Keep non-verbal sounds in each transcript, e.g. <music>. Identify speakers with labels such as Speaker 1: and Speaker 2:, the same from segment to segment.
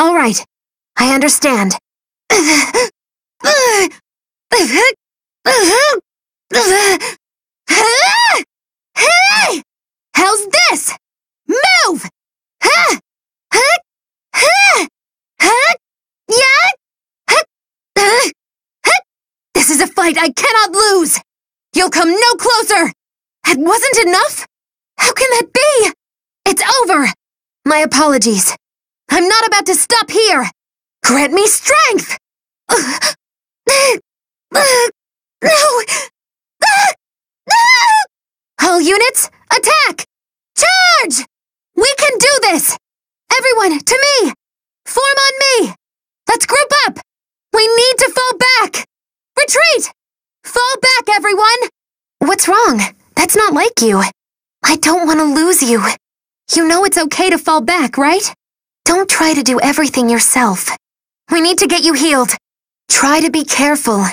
Speaker 1: All right, I understand. How's
Speaker 2: this? Move!
Speaker 3: This
Speaker 1: is a fight I cannot lose! You'll come no closer! That wasn't enough? How can that be? It's over! My apologies. I'm not about to stop here! Grant me strength! No! All units, attack! Charge! We can do this! Everyone, to me! Form on me! Let's group up! We need to fall back! Retreat! Fall back, everyone! What's wrong? That's not like you. I don't want to lose you. You know it's okay to fall back, right? Don't try to do everything yourself. We need to get you healed. Try to be careful.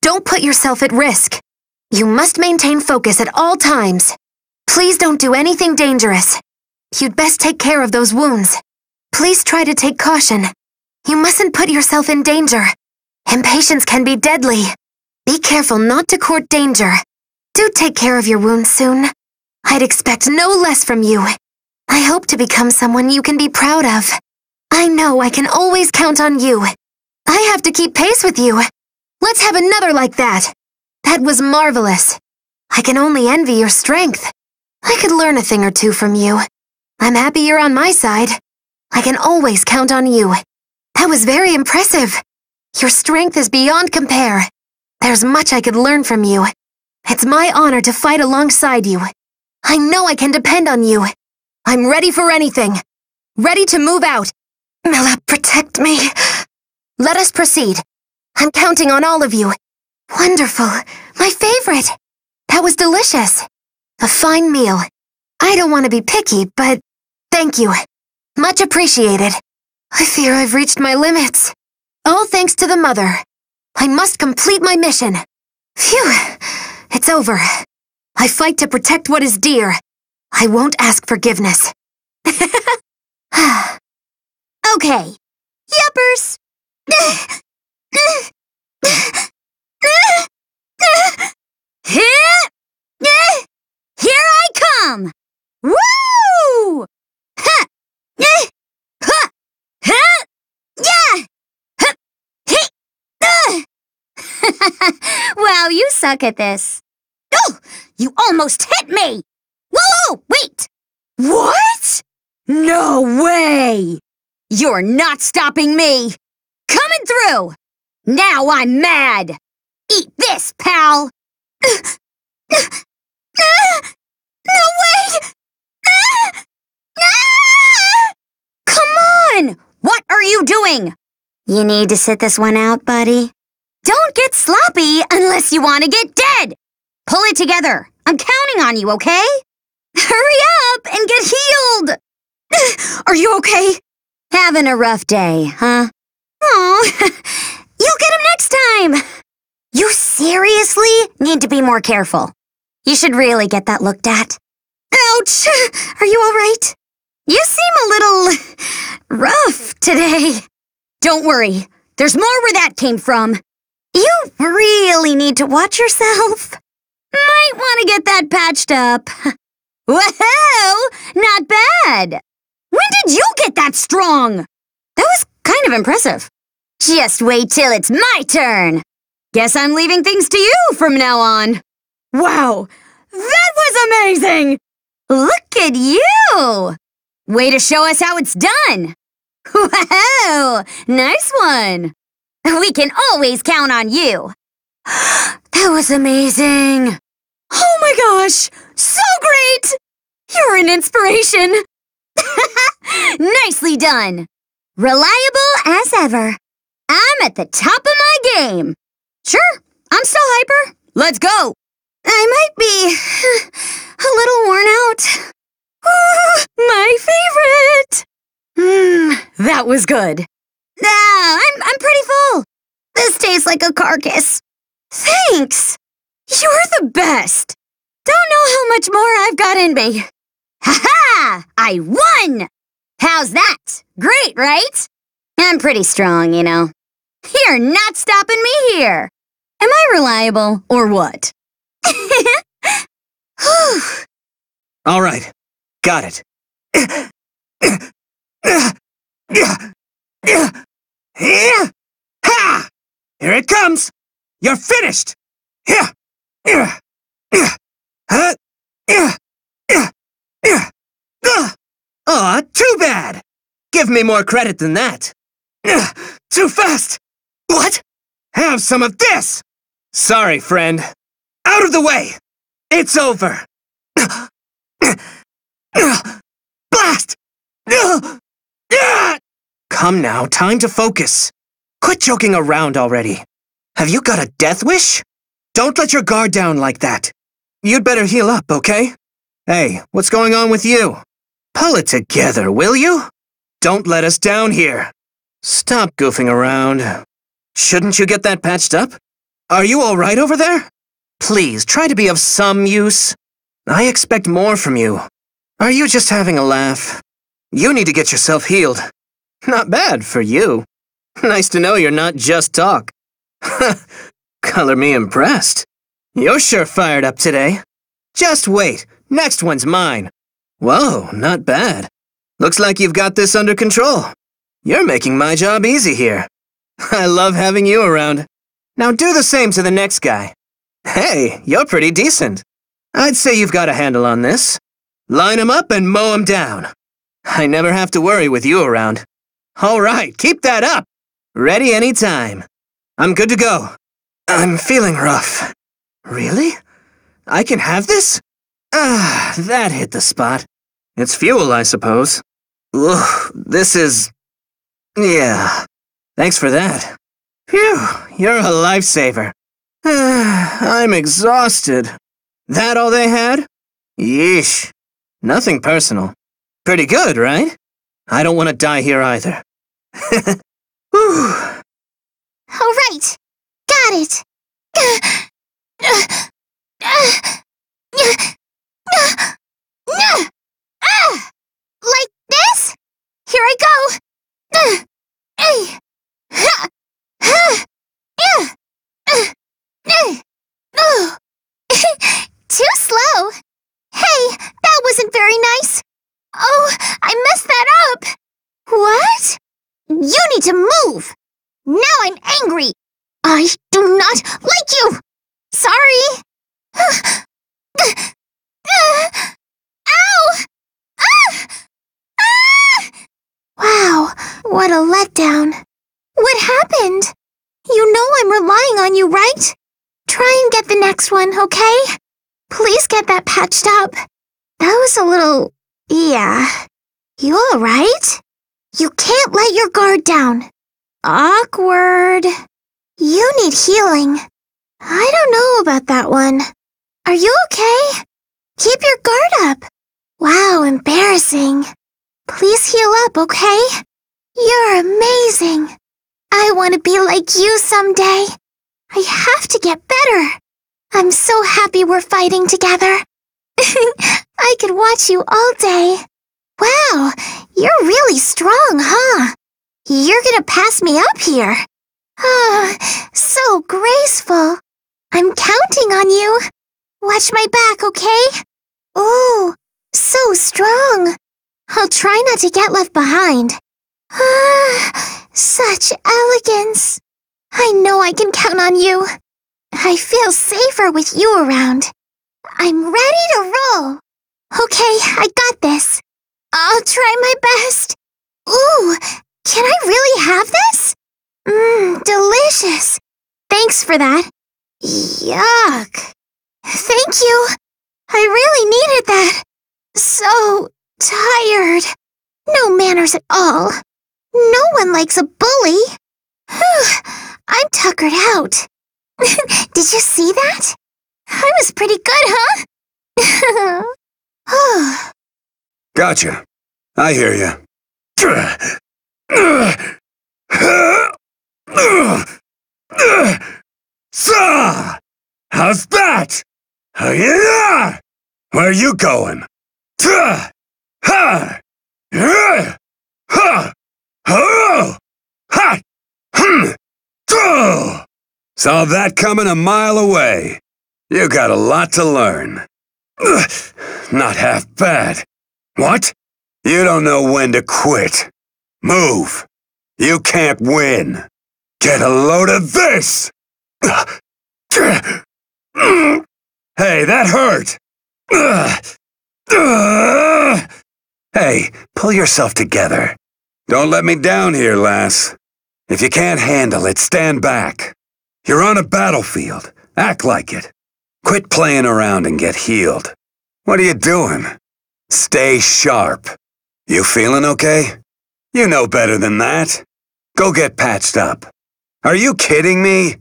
Speaker 1: Don't put yourself at risk. You must maintain focus at all times. Please don't do anything dangerous. You'd best take care of those wounds. Please try to take caution. You mustn't put yourself in danger. Impatience can be deadly. Be careful not to court danger. Do take care of your wounds soon. I'd expect no less from you. I hope to become someone you can be proud of. I know I can always count on you. I have to keep pace with you. Let's have another like that. That was marvelous. I can only envy your strength. I could learn a thing or two from you. I'm happy you're on my side. I can always count on you. That was very impressive. Your strength is beyond compare. There's much I could learn from you. It's my honor to fight alongside you. I know I can depend on you. I'm ready for anything. Ready to move out. Mela, protect me. Let us proceed. I'm counting on all of you. Wonderful. My favorite. That was delicious. A fine meal. I don't want to be picky, but thank you. Much appreciated. I fear I've reached my limits. All thanks to the mother. I must complete my mission. Phew. It's over. I fight to protect what is dear, I won't ask forgiveness. <sighs> okay.
Speaker 4: Yuppers! Here I come! Woo! Well, you suck at this. Oh, you almost hit me! Whoa, wait! What? No way! You're not stopping me! Coming through! Now I'm mad! Eat this, pal! No way! Come on! What are you doing? You need to sit this one out, buddy. Don't get sloppy unless you want to get dead! Pull it together. I'm counting on you, okay? Hurry up and get healed! <laughs> Are you okay? Having a rough day, huh? Oh, <laughs> you'll get him next time! You seriously need to be more careful. You should really get that looked at. Ouch! <laughs> Are you alright? You seem a little rough today. Don't worry, there's more where that came from. You really need to watch yourself. Might want to get that patched up. Whoa! Not bad! When did you get that strong? That was kind of impressive. Just wait till it's my turn! Guess I'm leaving things to you from now on. Wow! That was amazing! Look at you! Way to show us how it's done! Wow! Nice one! We can always count on you! <gasps> that was amazing! Oh my gosh! So great! You're an inspiration! <laughs> Nicely done! Reliable as ever. I'm at the top of my game. Sure, I'm still hyper. Let's go! I might be <sighs> a little worn out. <sighs> my favorite! Mmm, that was good. Ah, I'm, I'm pretty full. This tastes like a carcass. Thanks! You're the best! Don't know much more I've got in me. Ha-ha! I won! How's that? Great, right? I'm pretty strong, you know. You're not stopping me here. Am I reliable or what? <laughs> All
Speaker 3: right. Got it. Here it comes! You're finished! Huh?
Speaker 5: Ugh, too bad! Give me more credit than that. too fast! What? Have some of this! Sorry, friend. Out of the way! It's over! Blast! Come now, time to focus. Quit joking around already. Have you got a death wish? Don't let your guard down like that. You'd better heal up, okay? Hey, what's going on with you? Pull it together, will you? Don't let us down here. Stop goofing around. Shouldn't you get that patched up? Are you alright over there? Please, try to be of some use. I expect more from you. Are you just having a laugh? You need to get yourself healed. Not bad for you. Nice to know you're not just talk. <laughs> Color me impressed. You're sure fired up today. Just wait, next one's mine. Whoa, not bad. Looks like you've got this under control. You're making my job easy here. <laughs> I love having you around. Now do the same to the next guy. Hey, you're pretty decent. I'd say you've got a handle on this. Line 'em up and mow 'em down. I never have to worry with you around. All right, keep that up. Ready any time. I'm good to go. I'm feeling rough. Really? I can have this? Ah, that hit the spot. It's fuel, I suppose. Ugh, this is... Yeah. Thanks for that. Phew, you're a lifesaver. Ah, I'm exhausted. That all they had? Yeesh. Nothing personal. Pretty good, right? I don't want to die here either. <laughs>
Speaker 2: Whew. All right. Got it. Ah, down. Awkward. You need healing. I don't know about that one. Are you okay? Keep your guard up. Wow, embarrassing. Please heal up, okay? You're amazing. I want to be like you someday. I have to get better. I'm so happy we're fighting together. <laughs> I could watch you all day. Wow, you're really strong, huh? You're gonna pass me up here. Oh, so graceful. I'm counting on you. Watch my back, okay? Oh, so strong. I'll try not to get left behind. Ah, such elegance. I know I can count on you. I feel safer with you around. I'm ready to roll. Okay, I got this. I'll try my best. Ooh, can I really have this? Mmm, delicious. Thanks for that. Yuck. Thank you. I really needed that. So tired. No manners at all. No one likes a bully. I'm tuckered out. <laughs> Did you see that? I was pretty good, huh? <laughs> Oh.
Speaker 6: gotcha. I hear you. So, how's that? Where are you going? Hmm, Saw that coming a mile away. You got a lot to learn. Not half bad. What? You don't know when to quit. Move! You can't win! Get a load of this! Hey, that hurt! Hey, pull yourself together. Don't let me down here, lass. If you can't handle it, stand back. You're on a battlefield. Act like it. Quit playing around and get healed. What are you doing? Stay sharp. You feeling okay? You know better than that. Go get patched up. Are you kidding me?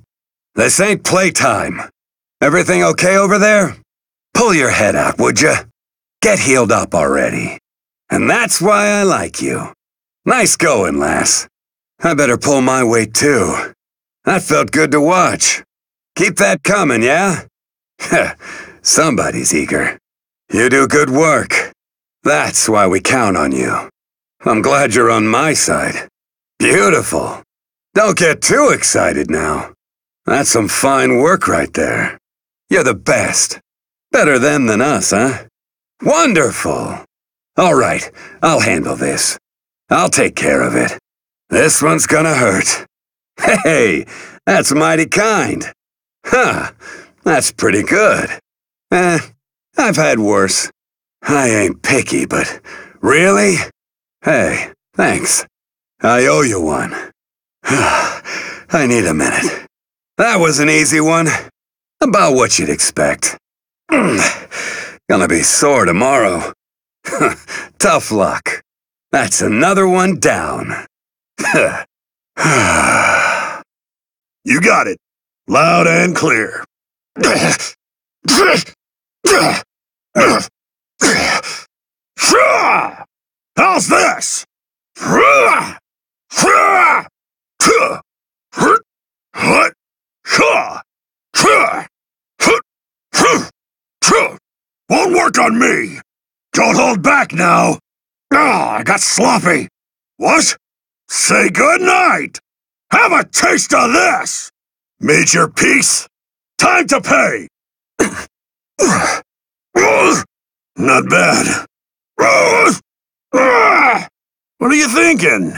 Speaker 6: This ain't playtime. Everything okay over there? Pull your head out, would you? Get healed up already. And that's why I like you. Nice going, lass. I better pull my weight too. That felt good to watch. Keep that coming, yeah? <laughs> Somebody's eager. You do good work. That's why we count on you. I'm glad you're on my side. Beautiful. Don't get too excited now. That's some fine work right there. You're the best. Better them than us, huh? Wonderful! All right, I'll handle this. I'll take care of it. This one's gonna hurt. Hey, that's mighty kind. Huh, that's pretty good. Eh, I've had worse. I ain't picky, but really? Hey, thanks. I owe you one. I need a minute. That was an easy one. About what you'd expect. Gonna be sore tomorrow. Tough luck. That's another one down. you got it. Loud and clear.
Speaker 3: How's this? Won't work on me! Don't
Speaker 7: hold back now! Ah, I got sloppy! What? Say good night! Have a taste of this! Made your peace? Time to pay! <coughs> Not bad. Ah, what are you thinking?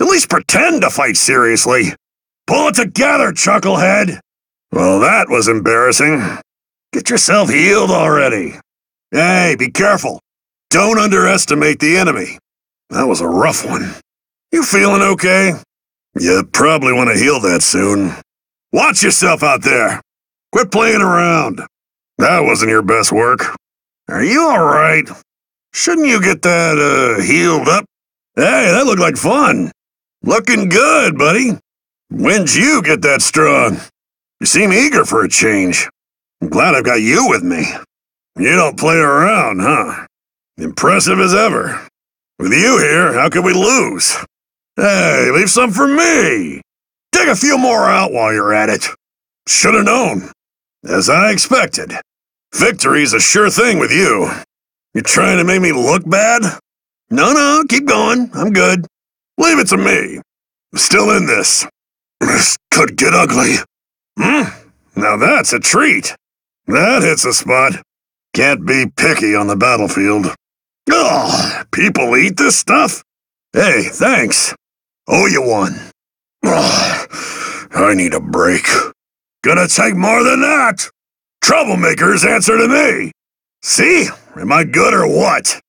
Speaker 7: At least pretend to fight seriously. Pull it together, chucklehead. Well, that was embarrassing. Get yourself healed already. Hey, be careful. Don't underestimate the enemy. That was a rough one. You feeling okay? You probably want to heal that soon. Watch yourself out there. Quit playing around. That wasn't your best work. Are you alright? Shouldn't you get that, uh, healed up? Hey, that looked like fun. Looking good, buddy. When'd you get that strong? You seem eager for a change. I'm glad I've got you with me. You don't play around, huh? Impressive as ever. With you here, how could we lose? Hey, leave some for me. Dig a few more out while you're at it. Should have known. As I expected. Victory's a sure thing with you. You're trying to make me look bad? No, no, keep going. I'm good. Leave it to me. I'm still in this. This could get ugly. Hmm? Now that's a treat. That hits a spot. Can't be picky on the battlefield. Oh, people eat this stuff? Hey, thanks. Owe you one. Oh, I need a break. Gonna take more than that. Troublemakers answer to me. See? Am I good or what?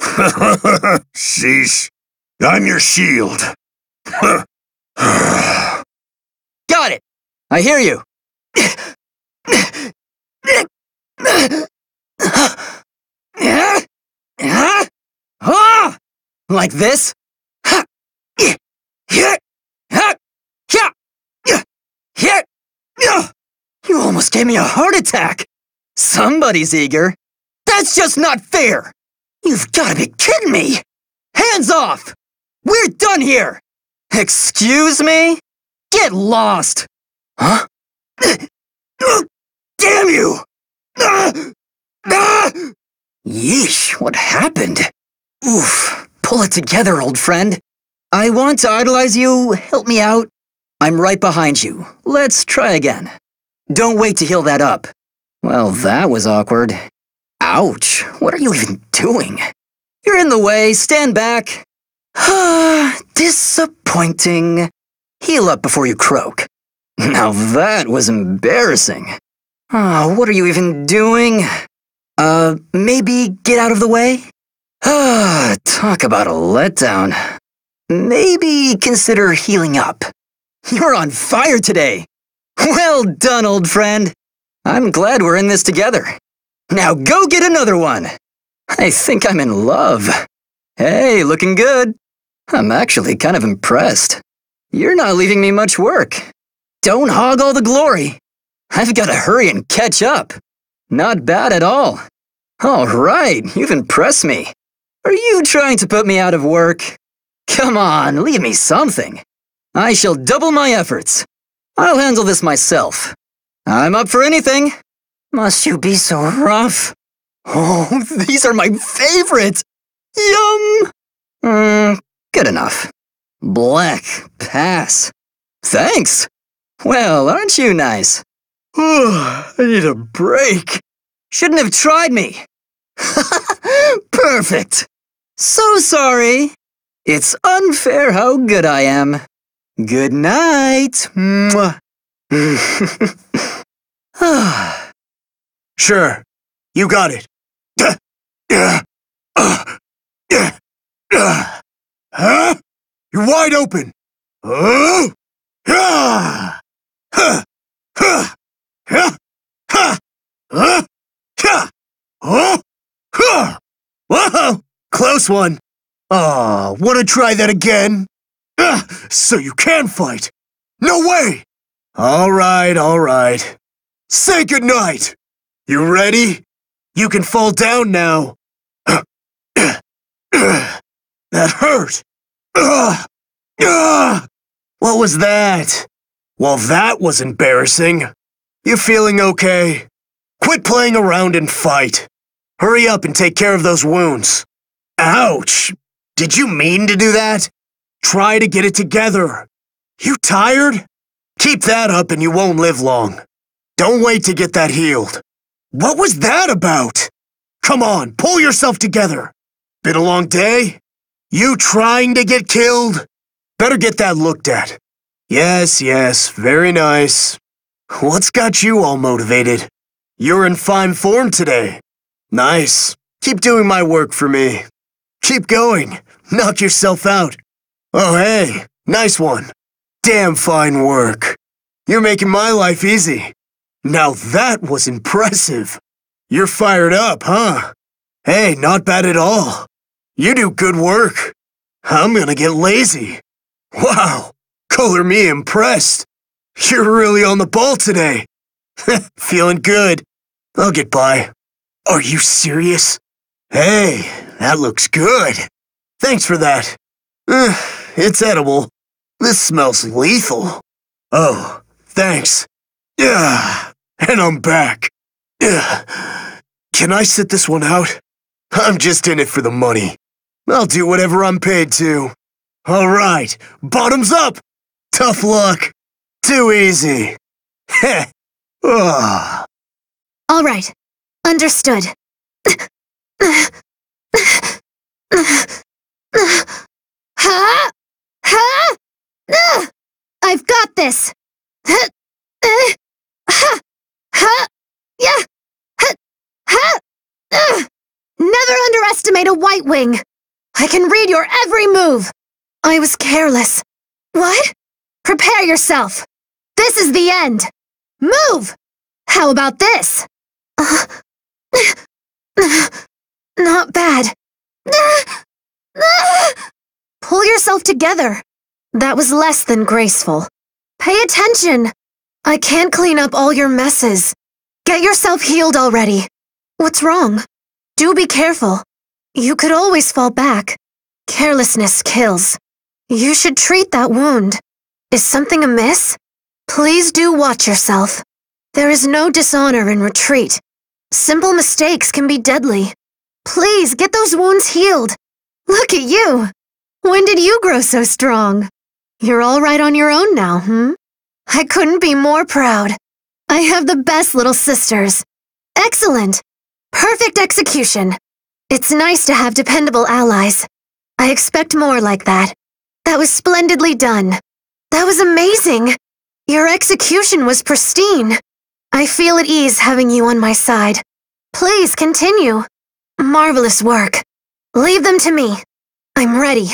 Speaker 7: <laughs> Sheesh. I'm your shield. Got
Speaker 3: it. I hear you. Like this? You almost gave
Speaker 8: me a heart attack! Somebody's eager. That's just not fair! You've gotta be kidding me! Hands off! We're done here! Excuse me? Get lost! Huh? <coughs>
Speaker 3: Damn you!
Speaker 8: <coughs> Yeesh, what happened? Oof, pull it together, old friend. I want to idolize you, help me out. I'm right behind you. Let's try again. Don't wait to heal that up. Well, that was awkward. Ouch, what are you even doing? You're in the way, stand back. <sighs> Disappointing. Heal up before you croak. Now that was embarrassing. Oh, what are you even doing? Uh, maybe get out of the way? Ah, talk about a letdown. Maybe consider healing up. You're on fire today. Well done, old friend. I'm glad we're in this together. Now go get another one! I think I'm in love. Hey, looking good. I'm actually kind of impressed. You're not leaving me much work. Don't hog all the glory. I've got to hurry and catch up. Not bad at all. All right, you've impressed me. Are you trying to put me out of work? Come on, leave me something. I shall double my efforts. I'll handle this myself. I'm up for anything. Must you be so rough? Oh, these are my favorites! Yum! Hmm. good enough. Black, pass. Thanks! Well, aren't you nice? I need a break. Shouldn't have tried me. Perfect. So sorry. It's unfair how good I am.
Speaker 9: Good night. Mwah. Sure. You got it. Huh? You're wide open.
Speaker 3: Oh? Huh? Huh?
Speaker 9: Whoa! Close one. Ah, oh, wanna try that again? Ah, so you can fight. No way! All right, all right. Say goodnight! You ready? You can fall down now. that hurt. What was that? Well, that was embarrassing. You feeling okay? Quit playing around and fight. Hurry up and take care of those wounds. Ouch! Did you mean to do that? Try to get it together. You tired? Keep that up and you won't live long. Don't wait to get that healed. What was that about? Come on, pull yourself together. Been a long day? You trying to get killed? Better get that looked at. Yes, yes, very nice. What's got you all motivated? You're in fine form today. Nice. Keep doing my work for me. Keep going. Knock yourself out. Oh, hey, nice one. Damn fine work. You're making my life easy. Now that was impressive. You're fired up, huh? Hey, not bad at all. You do good work. I'm gonna get lazy. Wow, color me impressed. You're really on the ball today. <laughs> Feeling good. I'll get by. Are you serious? Hey, that looks good. Thanks for that. Uh, it's edible. This smells lethal. Oh, thanks. Yeah and I'm back. Can I sit this one out? I'm just in it for the money. I'll do whatever I'm paid to. All right, bottoms up. Tough luck. Too easy. Heh. <laughs> oh.
Speaker 1: All right. Understood. huh?
Speaker 2: Huh? I've got this.
Speaker 1: Ugh! Never underestimate a White Wing! I can read your every move! I was careless. What? Prepare yourself! This is the end! Move! How about this? Uh-huh. <laughs> not bad. <laughs> Pull yourself together. That was less than graceful. Pay attention! I can't clean up all your messes. Get yourself healed already. What's wrong? Do be careful. You could always fall back. Carelessness kills. You should treat that wound. Is something amiss? Please do watch yourself. There is no dishonor in retreat. Simple mistakes can be deadly. Please get those wounds healed. Look at you. When did you grow so strong? You're all right on your own now, hmm? I couldn't be more proud. I have the best little sisters. Excellent. Perfect execution. It's nice to have dependable allies. I expect more like that. That was splendidly done. That was amazing. Your execution was pristine. I feel at ease having you on my side. Please continue. Marvelous work. Leave them to me. I'm ready.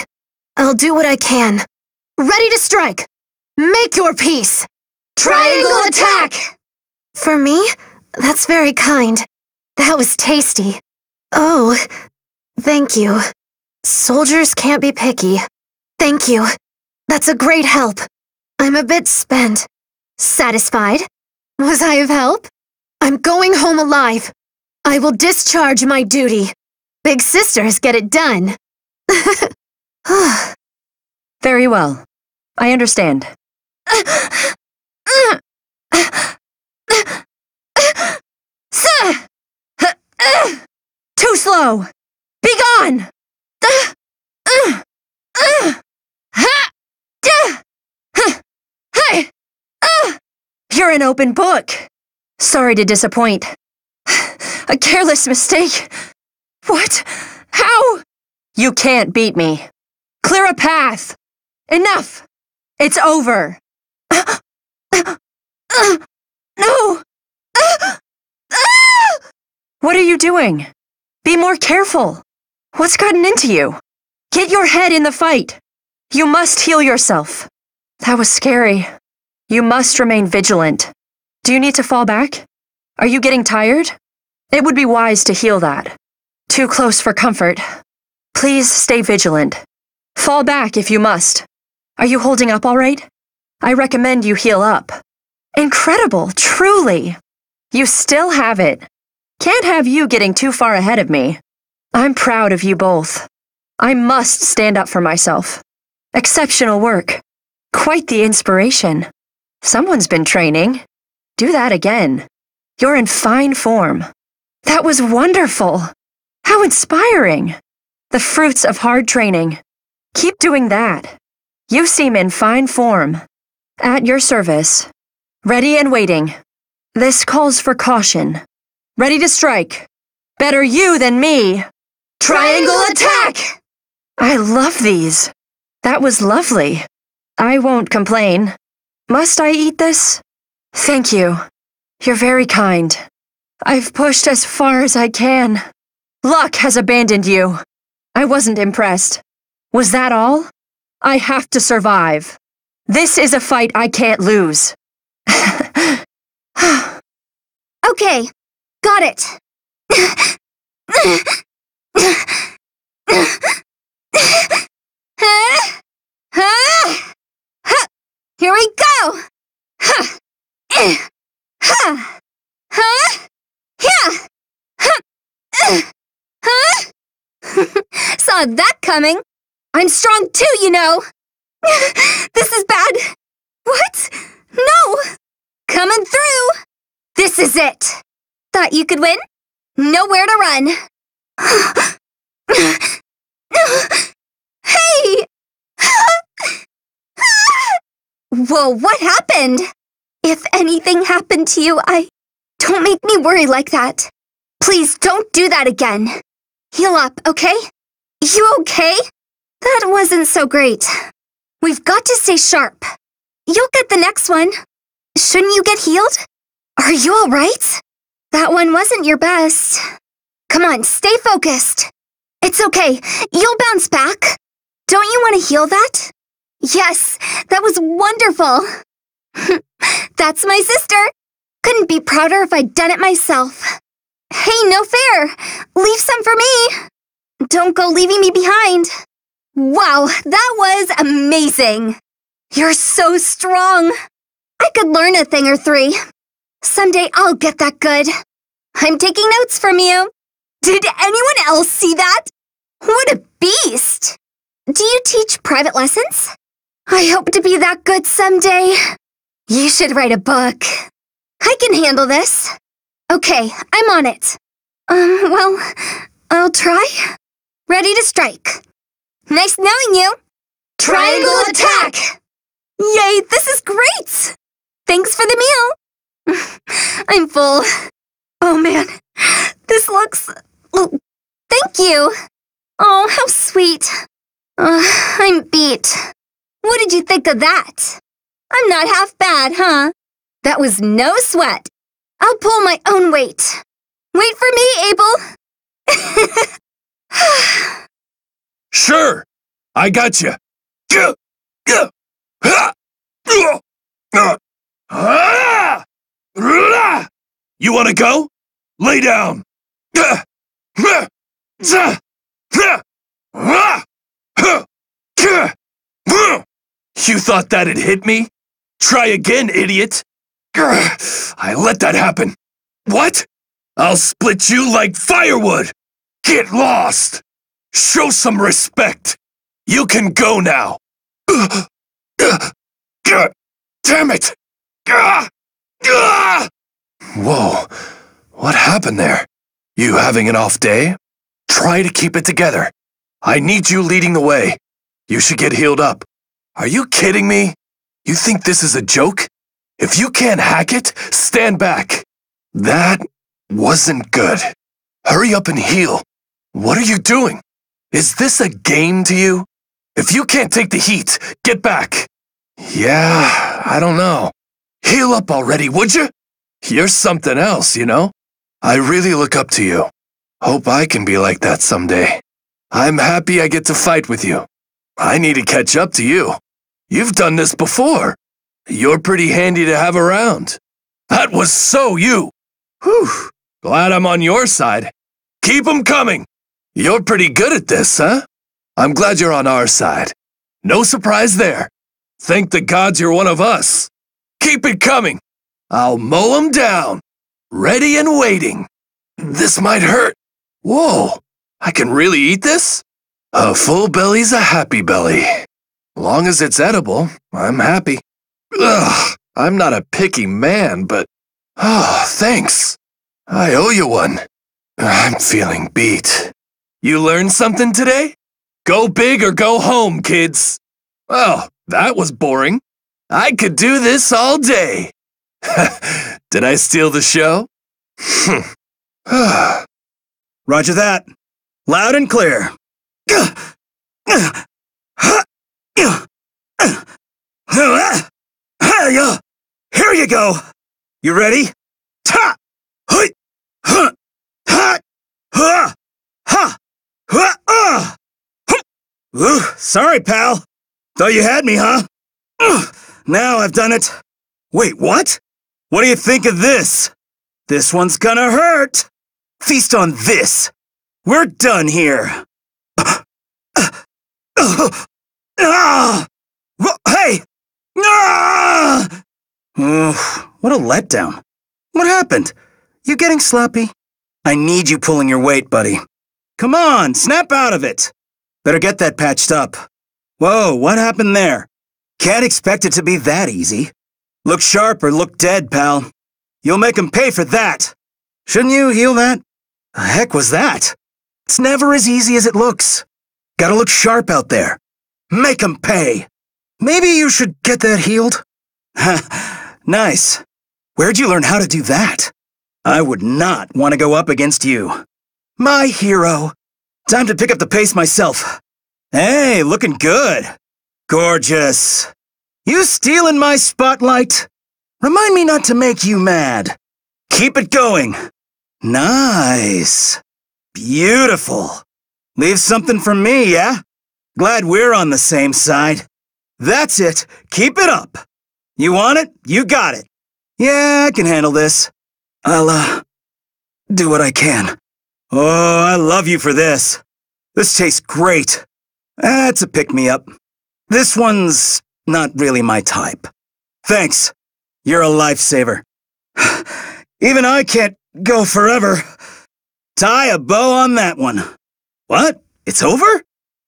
Speaker 1: I'll do what I can. Ready to strike! Make your peace! Triangle attack! For me? That's very kind. That was tasty. Oh, thank you. Soldiers can't be picky. Thank you. That's a great help. I'm a bit spent. Satisfied? Was I of help? I'm going home alive. I will discharge my duty. Big sisters get
Speaker 10: it done. <laughs> Very well. I understand. <sighs> <laughs> Uh, too slow! Begone! Uh, uh, uh, ha, da, hey, uh. You're an open book. Sorry to disappoint. A careless mistake. What? How? You can't beat me. Clear a path. Enough. It's over. <gasps> Uh, no! What are you doing? Be more careful. What's gotten into you? Get your head in the fight. You must heal yourself. That was scary. You must remain vigilant. Do you need to fall back? Are you getting tired? It would be wise to heal that. Too close for comfort. Please stay vigilant. Fall back if you must. Are you holding up all right? I recommend you heal up. Incredible, truly. You still have it. Can't have you getting too far ahead of me. I'm proud of you both. I must stand up for myself. Exceptional work. Quite the inspiration. Someone's been training. Do that again. You're in fine form. That was wonderful. How inspiring. The fruits of hard training. Keep doing that. You seem in fine form. At your service. Ready and waiting. This calls for caution. Ready to strike. Better you than me. Triangle attack! I love these. That was lovely. I won't complain. Must I eat this? Thank you. You're very kind. I've pushed as far as I can. Luck has abandoned you. I wasn't impressed. Was that all? I have to survive. This is a fight I can't lose. <laughs>
Speaker 11: okay, Got it! Here we go! Saw that coming! I'm strong too, you know! this is bad! What? No! Coming through! This is it! Thought you could win? Nowhere to run. <gasps> hey! <gasps> Whoa, what happened? If anything happened to you, I... Don't make me worry like that. Please don't do that again. Heal up, okay? You okay? That wasn't so great. We've got to stay sharp. You'll get the next one. Shouldn't you get healed? Are you alright? That one wasn't your best. Come on, stay focused. It's okay. You'll bounce back. Don't you want to heal that? Yes, that was wonderful. <laughs> That's my sister. Couldn't be prouder if I'd done it myself. Hey, no fair. Leave some for me. Don't go leaving me behind. Wow, that was amazing. You're so strong. I could learn a thing or three. Someday I'll get that good. I'm taking notes from you. Did anyone else see that? What a beast! Do you teach private lessons? I hope to be that good someday. You should write a book. I can handle this. Okay, I'm on it. Um, well, I'll try. Ready to strike. Nice knowing you. Triangle, attack! Yay, this is great! Thanks for the meal! <laughs> I'm full. Oh man, this looks. Oh, thank you. Oh, how sweet. I'm beat. What did you think of that? I'm not half bad, huh? That was no sweat. I'll pull my own weight. Wait for me, Abel.
Speaker 12: <laughs> sure, I got you. You want to go? Lay down. You thought that'd hit me? Try again, idiot. I let that happen. What? I'll split you like firewood. Get lost. Show some respect. You can go now. Damn it. Whoa, what happened there? You having an off day? Try to keep it together. I need you leading the way. You should get healed up. Are you kidding me? You think this is a joke? If you can't hack it, stand back. That wasn't good. Hurry up and heal. What are you doing? Is this a game to you? If you can't take the heat, get back. Yeah, I don't know. Heal up already, would you? You're something else, you know? I really look up to you. Hope I can be like that someday. I'm happy I get to fight with you. I need to catch up to you. You've done this before. You're pretty handy to have around. That was so you. Whew. Glad I'm on your side. Keep 'em coming. You're pretty good at this, huh? I'm glad you're on our side. No surprise there. Thank the gods you're one of us keep it coming. I'll mow 'em down, ready and waiting. This might hurt. Whoa, I can really eat this? A full belly's a happy belly. Long as it's edible, I'm happy. Ugh, I'm not a picky man, but. Oh, thanks. I owe you one. I'm feeling beat. You learned something today? Go big or go home, kids. Well, that was boring. I could do this all day. <laughs> Did I steal the show?
Speaker 13: <sighs> Roger that. Loud and clear. Here you go. You ready? Ta! Ah! Ooh, sorry, pal. Thought you had me, huh? Now I've done it. Wait, what? What do you think of this? This one's gonna hurt. Feast on this. We're done here. Hey! What a letdown. What happened? You getting sloppy? I need you pulling your weight, buddy. Come on, snap out of it. Better get that patched up. Whoa, what happened there? Can't expect it to be that easy. Look sharp or look dead, pal. You'll make him pay for that. Shouldn't you heal that? The heck was that? It's never as easy as it looks. Gotta look sharp out there. Make him pay. Maybe you should get that healed. <laughs> nice. Where'd you learn how to do that? I would not want to go up against you. My hero. Time to pick up the pace myself. Hey, looking good. Gorgeous. You stealing my spotlight? Remind me not to make you mad. Keep it going. Nice. Beautiful. Leave something for me, yeah? Glad we're on the same side. That's it. Keep it up. You want it? You got it. Yeah, I can handle this. I'll, uh, do what I can. Oh, I love you for this. This tastes great. That's a pick-me-up. This one's not really my type. Thanks. You're a lifesaver. <sighs> Even I can't go forever. Tie a bow on that one. What? It's over?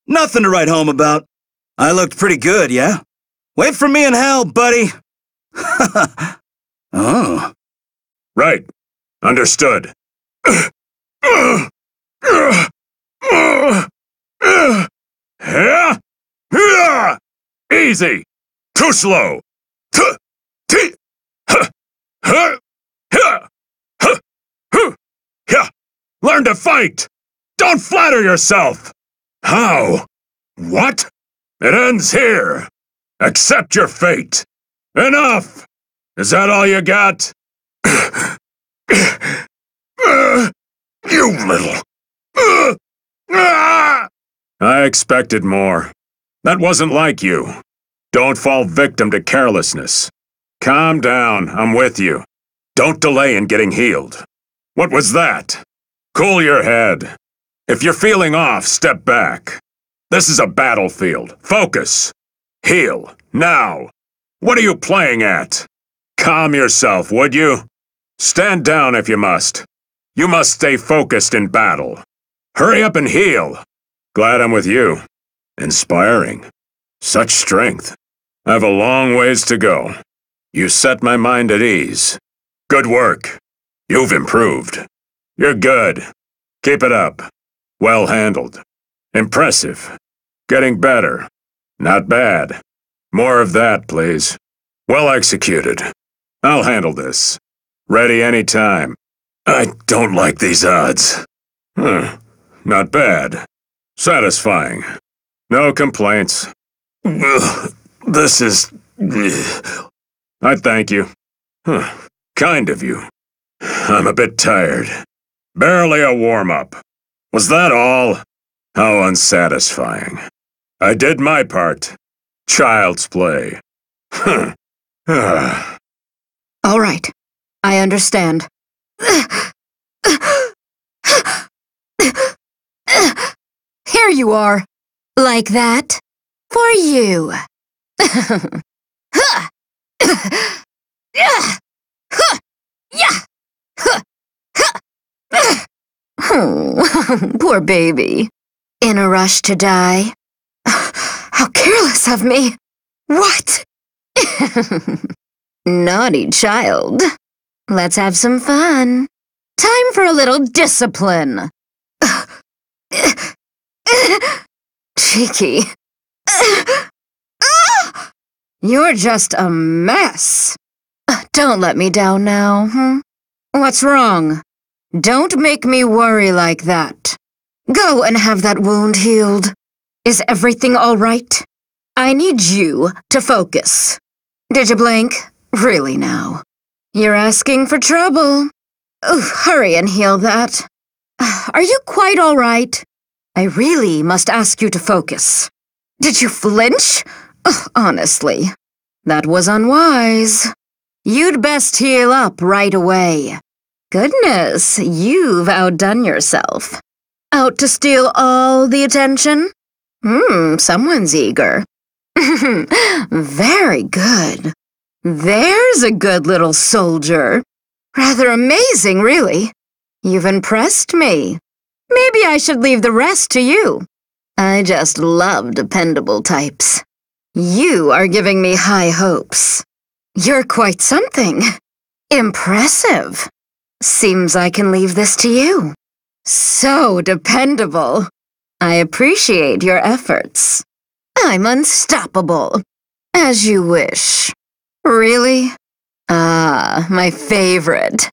Speaker 13: Nothing to write home about. I looked pretty good, yeah? Wait for me in hell,
Speaker 14: buddy. <laughs> oh. Right. Understood. yeah? <laughs> Easy. Kushlo. T. Learn to fight. Don't flatter yourself. How? What? It ends here. Accept your fate. Enough. Is that all you got? you
Speaker 3: little. I
Speaker 14: expected more. That wasn't like you. Don't fall victim to carelessness. Calm down, I'm with you. Don't delay in getting healed. What was that? Cool your head. If you're feeling off, step back. This is a battlefield. Focus. Heal. Now. What are you playing at? Calm yourself, would you? Stand down if you must. You must stay focused in battle. Hurry up and heal. Glad I'm with you. Inspiring. Such strength. I've a long ways to go. You set my mind at ease. Good work. You've improved. You're good. Keep it up. Well handled. Impressive. Getting better. Not bad. More of that, please. Well executed. I'll handle this. Ready any time. I don't like these odds. Huh. Hmm. Not bad. Satisfying. No complaints. this is... I thank you. Huh, kind of you. I'm a bit tired. Barely a warm-up. Was that all? How unsatisfying. I did my part. Child's play. <sighs> all
Speaker 15: right. I understand. Here you are. Like that? For you.
Speaker 3: <laughs>
Speaker 15: poor baby. In a rush to die? How careless of me. What? <laughs> Naughty child. Let's have some fun. Time for a little discipline. <laughs> cheeky. You're just a mess. Don't let me down now, hmm? What's wrong? Don't make me worry like that. Go and have that wound healed. Is everything all right? I need you to focus. Did you blink? Really now. You're asking for trouble. hurry and heal that. Are you quite all right? I really must ask you to focus. Did you flinch? Ugh, honestly, that was unwise. You'd best heal up right away. Goodness, you've outdone yourself. Out to steal all the attention? Hmm, someone's eager. <laughs> Very good. There's a good little soldier. Rather amazing, really. You've impressed me. Maybe I should leave the rest to you. I just love dependable types. You are giving me high hopes. You're quite something. Impressive. Seems I can leave this to you. So dependable. I appreciate your efforts. I'm unstoppable. As you wish. Really? Ah, my favorite.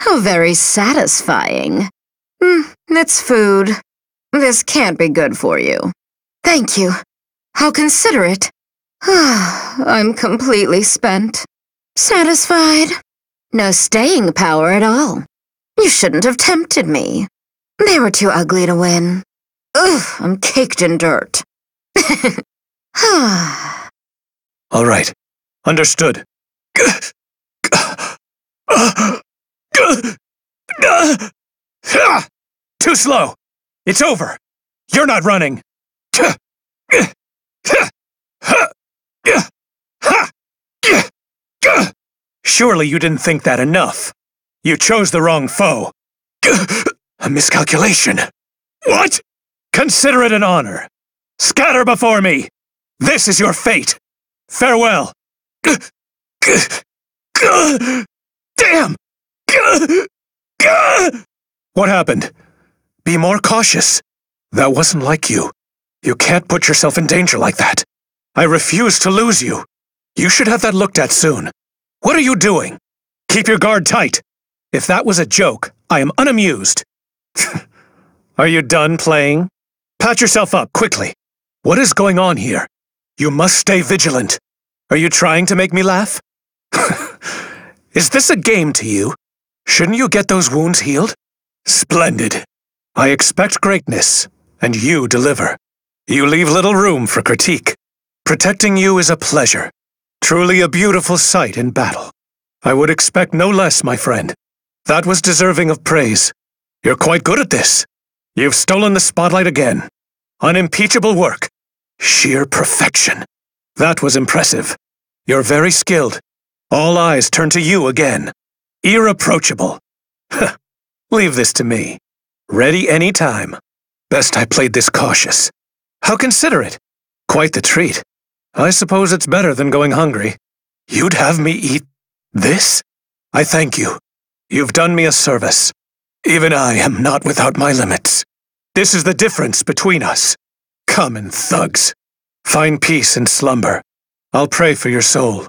Speaker 15: How very satisfying. Mm, it's food. This can't be good for you. Thank you. How considerate. I'm completely spent. Satisfied? No staying power at all. You shouldn't have tempted me. They were too ugly to win. Ugh, I'm caked in dirt.
Speaker 16: all right. Understood. Too slow! It's over! You're not running! Surely you didn't think that enough. You chose the wrong foe. A miscalculation. What? Consider it an honor. Scatter before me! This is your fate! Farewell! Damn! What happened? Be more cautious. That wasn't like you. You can't put yourself in danger like that. I refuse to lose you. You should have that looked at soon. What are you doing? Keep your guard tight. If that was a joke, I am unamused. <laughs> are you done playing? Pat yourself up, quickly. What is going on here? You must stay vigilant. Are you trying to make me laugh? <laughs> is this a game to you? Shouldn't you get those wounds healed? Splendid. I expect greatness, and you deliver. You leave little room for critique. Protecting you is a pleasure. Truly a beautiful sight in battle. I would expect no less, my friend. That was deserving of praise. You're quite good at this. You've stolen the spotlight again. Unimpeachable work. Sheer perfection. That was impressive. You're very skilled. All eyes turn to you again. Irreproachable. <laughs> Leave this to me. Ready any time. Best I played this cautious. How considerate. Quite the treat. I suppose it's better than going hungry. You'd have me eat this? I thank you. You've done me a service. Even I am not without my limits. This is the difference between us. Common thugs. Find peace and slumber. I'll pray for your soul.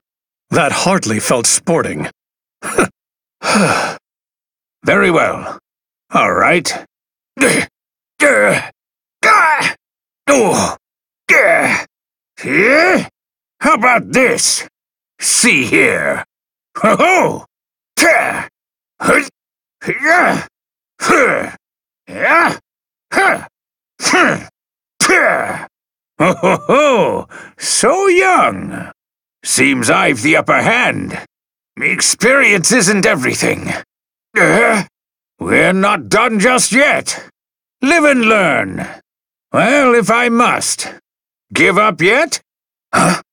Speaker 16: That hardly felt sporting. <laughs> <sighs> <sighs> Very well. All right. How
Speaker 3: about this? See here. Ho ho! Yeah!
Speaker 17: ho ho! So young! Seems I've the upper hand. Experience isn't everything. Uh, we're not done just yet. Live and learn. Well, if I must. Give up yet? Huh?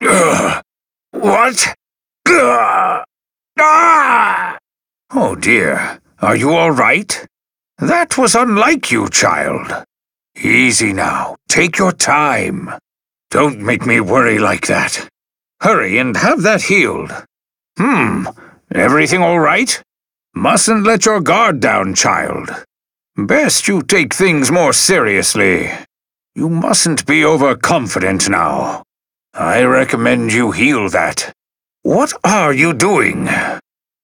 Speaker 17: Uh, what? Uh, ah! Oh dear, are you all right? That was unlike you, child. Easy now, take your time. Don't make me worry like that. Hurry and have that healed. Hmm, Everything all right? Mustn't let your guard down, child. Best you take things more seriously. You mustn't be overconfident now. I recommend you heal that. What are you doing?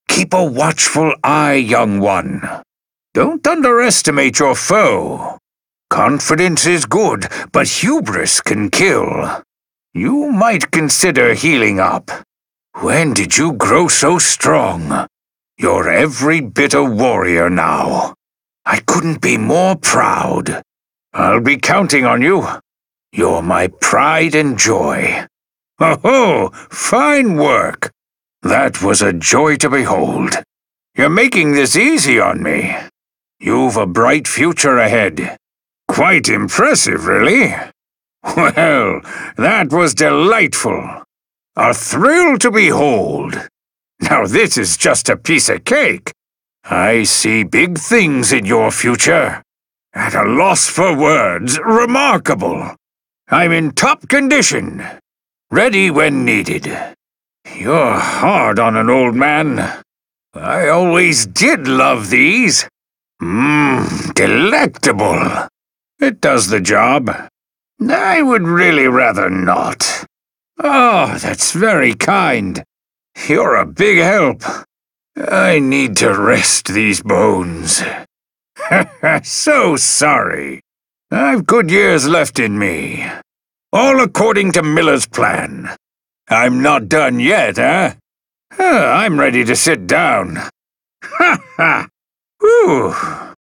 Speaker 17: Keep a watchful eye, young one. Don't underestimate your foe. Confidence is good, but hubris can kill. You might consider healing up. When did you grow so strong? You're every bit a warrior now. I couldn't be more proud. I'll be counting on you. You're my pride and joy. Oh, fine work. That was a joy to behold. You're making this easy on me. You've a bright future ahead. Quite impressive, really. <laughs> Well, that was delightful. A thrill to behold. Now this is just a piece of cake. I see big things in your future. At a loss for words, remarkable. I'm in top condition. Ready when needed. You're hard on an old man. I always did love these. Mmm, delectable. It does the job. I would really rather not. Oh, that's very kind. You're a big help. I need to rest these bones. <laughs> so sorry. I've good years left in me. All according to Miller's plan. I'm not done yet, eh? Huh, I'm ready to sit down. <laughs> Ha ha!
Speaker 3: Whew!